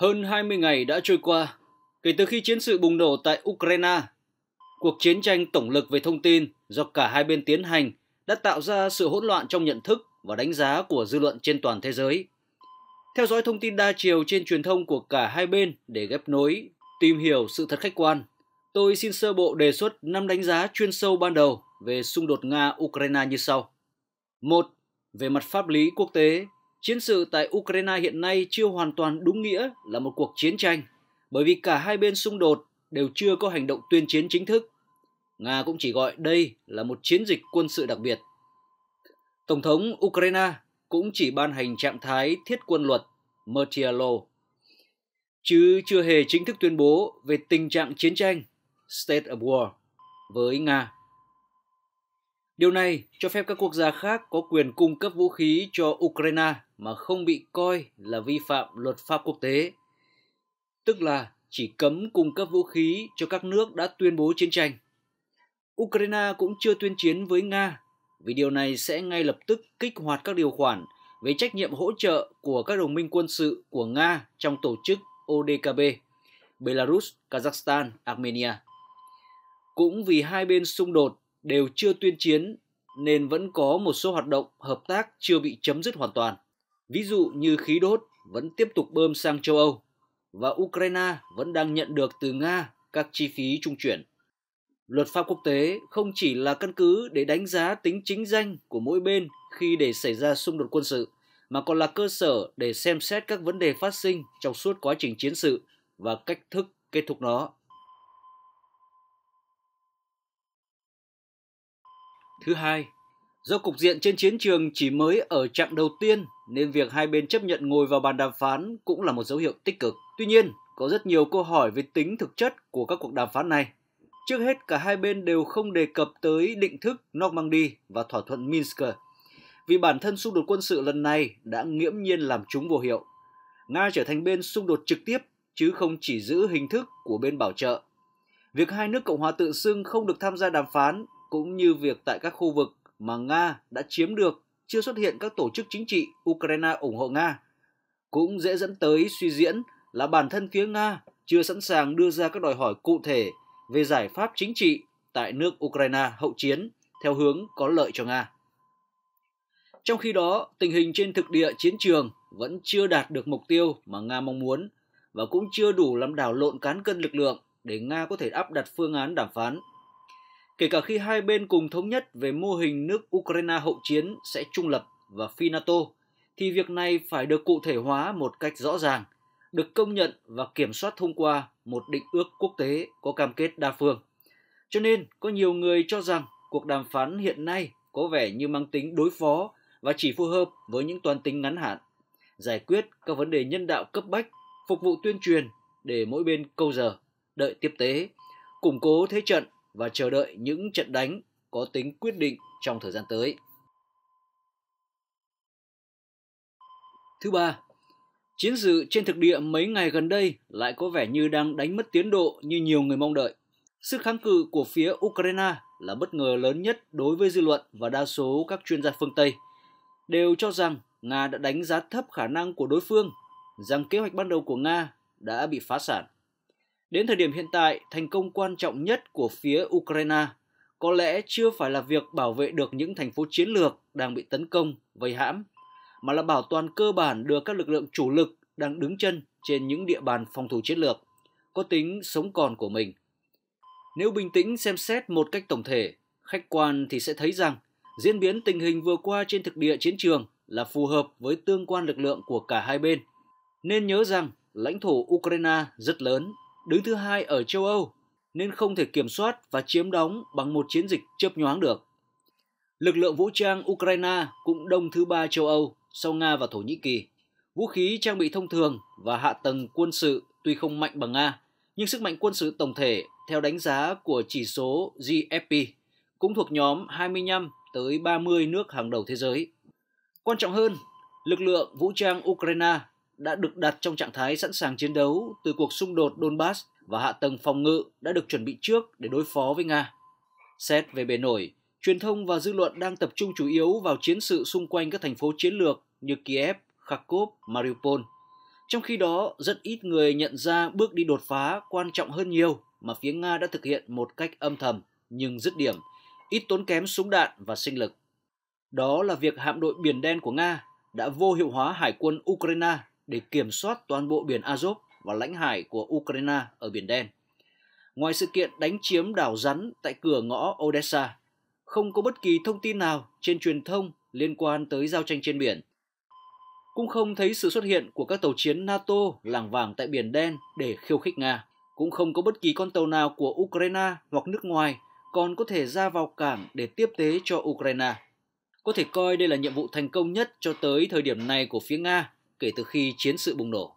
Hơn 20 ngày đã trôi qua kể từ khi chiến sự bùng nổ tại Ukraine. Cuộc chiến tranh tổng lực về thông tin do cả hai bên tiến hành đã tạo ra sự hỗn loạn trong nhận thức và đánh giá của dư luận trên toàn thế giới. Theo dõi thông tin đa chiều trên truyền thông của cả hai bên để ghép nối, tìm hiểu sự thật khách quan, tôi xin sơ bộ đề xuất 5 đánh giá chuyên sâu ban đầu về xung đột Nga-Ukraine như sau. 1. Về mặt pháp lý quốc tế Chiến sự tại Ukraine hiện nay chưa hoàn toàn đúng nghĩa là một cuộc chiến tranh, bởi vì cả hai bên xung đột đều chưa có hành động tuyên chiến chính thức. Nga cũng chỉ gọi đây là một chiến dịch quân sự đặc biệt. Tổng thống Ukraine cũng chỉ ban hành trạng thái thiết quân luật Mertialo, chứ chưa hề chính thức tuyên bố về tình trạng chiến tranh State of War với Nga. Điều này cho phép các quốc gia khác có quyền cung cấp vũ khí cho Ukraine mà không bị coi là vi phạm luật pháp quốc tế. Tức là chỉ cấm cung cấp vũ khí cho các nước đã tuyên bố chiến tranh. Ukraine cũng chưa tuyên chiến với Nga vì điều này sẽ ngay lập tức kích hoạt các điều khoản về trách nhiệm hỗ trợ của các đồng minh quân sự của Nga trong tổ chức ODKB, Belarus, Kazakhstan, Armenia. Cũng vì hai bên xung đột đều chưa tuyên chiến nên vẫn có một số hoạt động hợp tác chưa bị chấm dứt hoàn toàn. Ví dụ như khí đốt vẫn tiếp tục bơm sang châu Âu và Ukraine vẫn đang nhận được từ Nga các chi phí trung chuyển. Luật pháp quốc tế không chỉ là căn cứ để đánh giá tính chính danh của mỗi bên khi để xảy ra xung đột quân sự, mà còn là cơ sở để xem xét các vấn đề phát sinh trong suốt quá trình chiến sự và cách thức kết thúc nó. Thứ hai, do cục diện trên chiến trường chỉ mới ở trạng đầu tiên nên việc hai bên chấp nhận ngồi vào bàn đàm phán cũng là một dấu hiệu tích cực. Tuy nhiên, có rất nhiều câu hỏi về tính thực chất của các cuộc đàm phán này. Trước hết, cả hai bên đều không đề cập tới định thức Normandy và thỏa thuận Minsk, vì bản thân xung đột quân sự lần này đã nghiễm nhiên làm chúng vô hiệu. Nga trở thành bên xung đột trực tiếp chứ không chỉ giữ hình thức của bên bảo trợ. Việc hai nước Cộng hòa tự xưng không được tham gia đàm phán cũng như việc tại các khu vực mà Nga đã chiếm được chưa xuất hiện các tổ chức chính trị Ukraine ủng hộ Nga, cũng dễ dẫn tới suy diễn là bản thân phía Nga chưa sẵn sàng đưa ra các đòi hỏi cụ thể về giải pháp chính trị tại nước Ukraine hậu chiến theo hướng có lợi cho Nga. Trong khi đó, tình hình trên thực địa chiến trường vẫn chưa đạt được mục tiêu mà Nga mong muốn và cũng chưa đủ làm đảo lộn cán cân lực lượng để Nga có thể áp đặt phương án đàm phán kể cả khi hai bên cùng thống nhất về mô hình nước Ukraine hậu chiến sẽ trung lập và phi NATO, thì việc này phải được cụ thể hóa một cách rõ ràng, được công nhận và kiểm soát thông qua một định ước quốc tế có cam kết đa phương. Cho nên, có nhiều người cho rằng cuộc đàm phán hiện nay có vẻ như mang tính đối phó và chỉ phù hợp với những toàn tính ngắn hạn, giải quyết các vấn đề nhân đạo cấp bách, phục vụ tuyên truyền để mỗi bên câu giờ, đợi tiếp tế, củng cố thế trận và chờ đợi những trận đánh có tính quyết định trong thời gian tới. Thứ ba, chiến sự trên thực địa mấy ngày gần đây lại có vẻ như đang đánh mất tiến độ như nhiều người mong đợi. Sức kháng cự của phía Ukraine là bất ngờ lớn nhất đối với dư luận và đa số các chuyên gia phương Tây đều cho rằng Nga đã đánh giá thấp khả năng của đối phương, rằng kế hoạch ban đầu của Nga đã bị phá sản. Đến thời điểm hiện tại, thành công quan trọng nhất của phía Ukraine có lẽ chưa phải là việc bảo vệ được những thành phố chiến lược đang bị tấn công, vây hãm, mà là bảo toàn cơ bản được các lực lượng chủ lực đang đứng chân trên những địa bàn phòng thủ chiến lược, có tính sống còn của mình. Nếu bình tĩnh xem xét một cách tổng thể, khách quan thì sẽ thấy rằng diễn biến tình hình vừa qua trên thực địa chiến trường là phù hợp với tương quan lực lượng của cả hai bên. Nên nhớ rằng lãnh thổ Ukraine rất lớn đứng thứ hai ở châu Âu nên không thể kiểm soát và chiếm đóng bằng một chiến dịch chớp nhoáng được. Lực lượng vũ trang Ukraine cũng đông thứ ba châu Âu sau Nga và Thổ Nhĩ Kỳ. Vũ khí trang bị thông thường và hạ tầng quân sự tuy không mạnh bằng Nga, nhưng sức mạnh quân sự tổng thể theo đánh giá của chỉ số GFP cũng thuộc nhóm 25 tới 30 nước hàng đầu thế giới. Quan trọng hơn, lực lượng vũ trang Ukraine đã được đặt trong trạng thái sẵn sàng chiến đấu từ cuộc xung đột Donbass và hạ tầng phòng ngự đã được chuẩn bị trước để đối phó với Nga. Xét về bề nổi, truyền thông và dư luận đang tập trung chủ yếu vào chiến sự xung quanh các thành phố chiến lược như Kiev, Kharkov, Mariupol. Trong khi đó, rất ít người nhận ra bước đi đột phá quan trọng hơn nhiều mà phía Nga đã thực hiện một cách âm thầm nhưng dứt điểm, ít tốn kém súng đạn và sinh lực. Đó là việc hạm đội Biển Đen của Nga đã vô hiệu hóa hải quân Ukraine để kiểm soát toàn bộ biển Azov và lãnh hải của Ukraine ở Biển Đen. Ngoài sự kiện đánh chiếm đảo rắn tại cửa ngõ Odessa, không có bất kỳ thông tin nào trên truyền thông liên quan tới giao tranh trên biển. Cũng không thấy sự xuất hiện của các tàu chiến NATO làng vàng tại Biển Đen để khiêu khích Nga. Cũng không có bất kỳ con tàu nào của Ukraine hoặc nước ngoài còn có thể ra vào cảng để tiếp tế cho Ukraine. Có thể coi đây là nhiệm vụ thành công nhất cho tới thời điểm này của phía Nga kể từ khi chiến sự bùng nổ.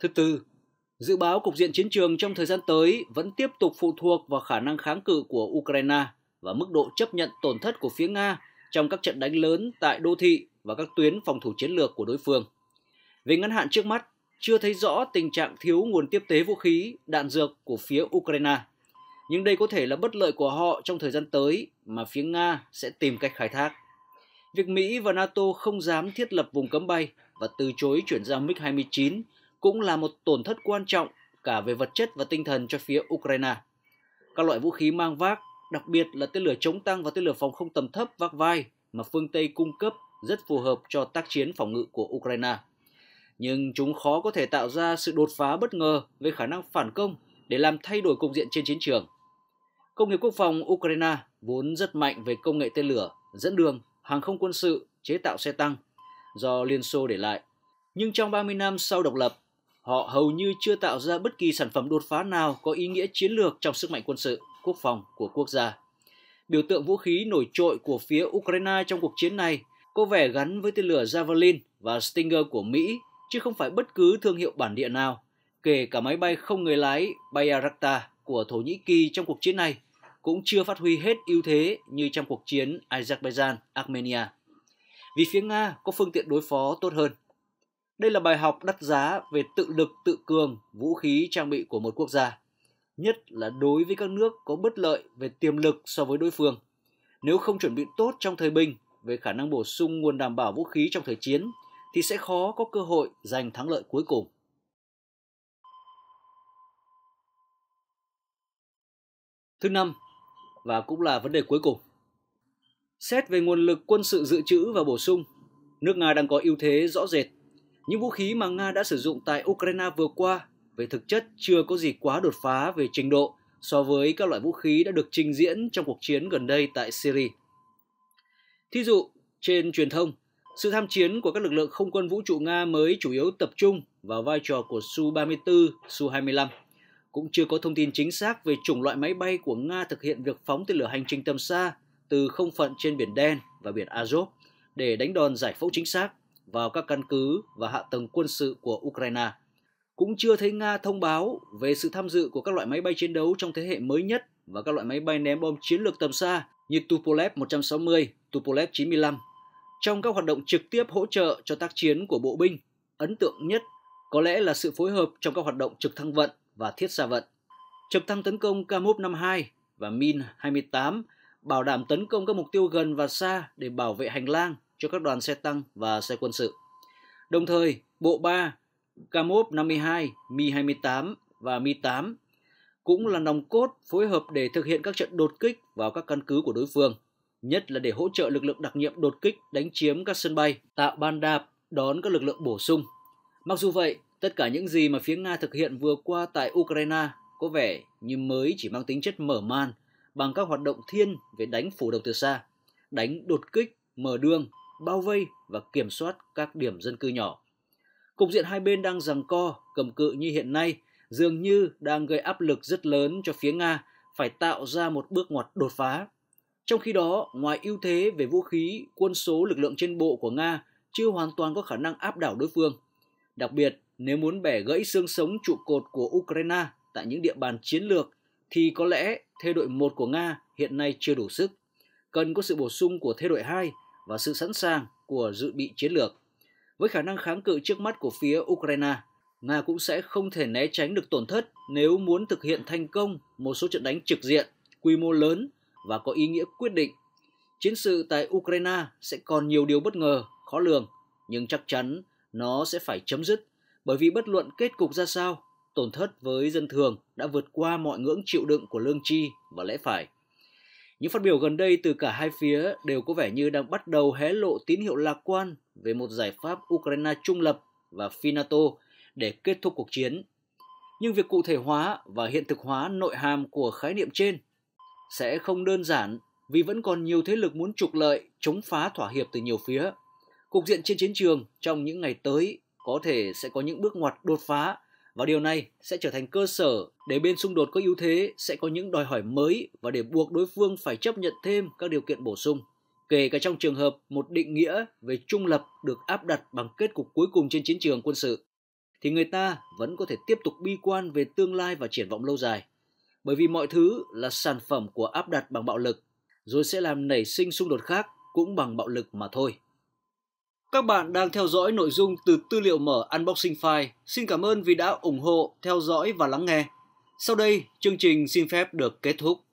Thứ tư, dự báo cục diện chiến trường trong thời gian tới vẫn tiếp tục phụ thuộc vào khả năng kháng cự của Ukraine và mức độ chấp nhận tổn thất của phía Nga trong các trận đánh lớn tại đô thị và các tuyến phòng thủ chiến lược của đối phương. Về ngắn hạn trước mắt, chưa thấy rõ tình trạng thiếu nguồn tiếp tế vũ khí, đạn dược của phía Ukraine. Nhưng đây có thể là bất lợi của họ trong thời gian tới mà phía Nga sẽ tìm cách khai thác. Việc Mỹ và NATO không dám thiết lập vùng cấm bay và từ chối chuyển giao MiG-29 cũng là một tổn thất quan trọng cả về vật chất và tinh thần cho phía Ukraine. Các loại vũ khí mang vác, đặc biệt là tên lửa chống tăng và tên lửa phòng không tầm thấp vác vai mà phương Tây cung cấp rất phù hợp cho tác chiến phòng ngự của Ukraine. Nhưng chúng khó có thể tạo ra sự đột phá bất ngờ về khả năng phản công để làm thay đổi cục diện trên chiến trường. Công nghiệp quốc phòng Ukraine vốn rất mạnh về công nghệ tên lửa, dẫn đường hàng không quân sự, chế tạo xe tăng do Liên Xô để lại. Nhưng trong 30 năm sau độc lập, họ hầu như chưa tạo ra bất kỳ sản phẩm đột phá nào có ý nghĩa chiến lược trong sức mạnh quân sự, quốc phòng của quốc gia. Biểu tượng vũ khí nổi trội của phía Ukraine trong cuộc chiến này có vẻ gắn với tên lửa Javelin và Stinger của Mỹ, chứ không phải bất cứ thương hiệu bản địa nào, kể cả máy bay không người lái Bayraktar của Thổ Nhĩ Kỳ trong cuộc chiến này cũng chưa phát huy hết ưu thế như trong cuộc chiến Azerbaijan-Armenia, vì phía Nga có phương tiện đối phó tốt hơn. Đây là bài học đắt giá về tự lực tự cường, vũ khí trang bị của một quốc gia, nhất là đối với các nước có bất lợi về tiềm lực so với đối phương. Nếu không chuẩn bị tốt trong thời bình về khả năng bổ sung nguồn đảm bảo vũ khí trong thời chiến, thì sẽ khó có cơ hội giành thắng lợi cuối cùng. Thứ năm, và cũng là vấn đề cuối cùng. Xét về nguồn lực quân sự dự trữ và bổ sung, nước Nga đang có ưu thế rõ rệt. Những vũ khí mà Nga đã sử dụng tại Ukraine vừa qua về thực chất chưa có gì quá đột phá về trình độ so với các loại vũ khí đã được trình diễn trong cuộc chiến gần đây tại Syria. Thí dụ, trên truyền thông, sự tham chiến của các lực lượng không quân vũ trụ Nga mới chủ yếu tập trung vào vai trò của Su-34, Su-25 cũng chưa có thông tin chính xác về chủng loại máy bay của Nga thực hiện việc phóng tên lửa hành trình tầm xa từ không phận trên biển Đen và biển Azov để đánh đòn giải phẫu chính xác vào các căn cứ và hạ tầng quân sự của Ukraine. Cũng chưa thấy Nga thông báo về sự tham dự của các loại máy bay chiến đấu trong thế hệ mới nhất và các loại máy bay ném bom chiến lược tầm xa như Tupolev 160, Tupolev 95. Trong các hoạt động trực tiếp hỗ trợ cho tác chiến của bộ binh, ấn tượng nhất có lẽ là sự phối hợp trong các hoạt động trực thăng vận và Thiết xa Vận. Trực thăng tấn công Kamov 52 và Min 28 bảo đảm tấn công các mục tiêu gần và xa để bảo vệ hành lang cho các đoàn xe tăng và xe quân sự. Đồng thời, Bộ 3, Kamov 52, Mi-28 và Mi-8 cũng là nòng cốt phối hợp để thực hiện các trận đột kích vào các căn cứ của đối phương, nhất là để hỗ trợ lực lượng đặc nhiệm đột kích đánh chiếm các sân bay, tạo ban đạp đón các lực lượng bổ sung. Mặc dù vậy, Tất cả những gì mà phía Nga thực hiện vừa qua tại Ukraine có vẻ như mới chỉ mang tính chất mở man bằng các hoạt động thiên về đánh phủ đầu từ xa, đánh đột kích, mở đường, bao vây và kiểm soát các điểm dân cư nhỏ. Cục diện hai bên đang giằng co, cầm cự như hiện nay dường như đang gây áp lực rất lớn cho phía Nga phải tạo ra một bước ngoặt đột phá. Trong khi đó, ngoài ưu thế về vũ khí, quân số lực lượng trên bộ của Nga chưa hoàn toàn có khả năng áp đảo đối phương. Đặc biệt, nếu muốn bẻ gãy xương sống trụ cột của Ukraine tại những địa bàn chiến lược thì có lẽ thế đội 1 của Nga hiện nay chưa đủ sức. Cần có sự bổ sung của thế đội 2 và sự sẵn sàng của dự bị chiến lược. Với khả năng kháng cự trước mắt của phía Ukraine, Nga cũng sẽ không thể né tránh được tổn thất nếu muốn thực hiện thành công một số trận đánh trực diện, quy mô lớn và có ý nghĩa quyết định. Chiến sự tại Ukraine sẽ còn nhiều điều bất ngờ, khó lường, nhưng chắc chắn nó sẽ phải chấm dứt bởi vì bất luận kết cục ra sao, tổn thất với dân thường đã vượt qua mọi ngưỡng chịu đựng của lương tri và lẽ phải. Những phát biểu gần đây từ cả hai phía đều có vẻ như đang bắt đầu hé lộ tín hiệu lạc quan về một giải pháp Ukraine trung lập và phi NATO để kết thúc cuộc chiến. Nhưng việc cụ thể hóa và hiện thực hóa nội hàm của khái niệm trên sẽ không đơn giản vì vẫn còn nhiều thế lực muốn trục lợi, chống phá thỏa hiệp từ nhiều phía. Cục diện trên chiến trường trong những ngày tới có thể sẽ có những bước ngoặt đột phá và điều này sẽ trở thành cơ sở để bên xung đột có ưu thế sẽ có những đòi hỏi mới và để buộc đối phương phải chấp nhận thêm các điều kiện bổ sung kể cả trong trường hợp một định nghĩa về trung lập được áp đặt bằng kết cục cuối cùng trên chiến trường quân sự thì người ta vẫn có thể tiếp tục bi quan về tương lai và triển vọng lâu dài bởi vì mọi thứ là sản phẩm của áp đặt bằng bạo lực rồi sẽ làm nảy sinh xung đột khác cũng bằng bạo lực mà thôi các bạn đang theo dõi nội dung từ tư liệu mở Unboxing File. Xin cảm ơn vì đã ủng hộ, theo dõi và lắng nghe. Sau đây, chương trình xin phép được kết thúc.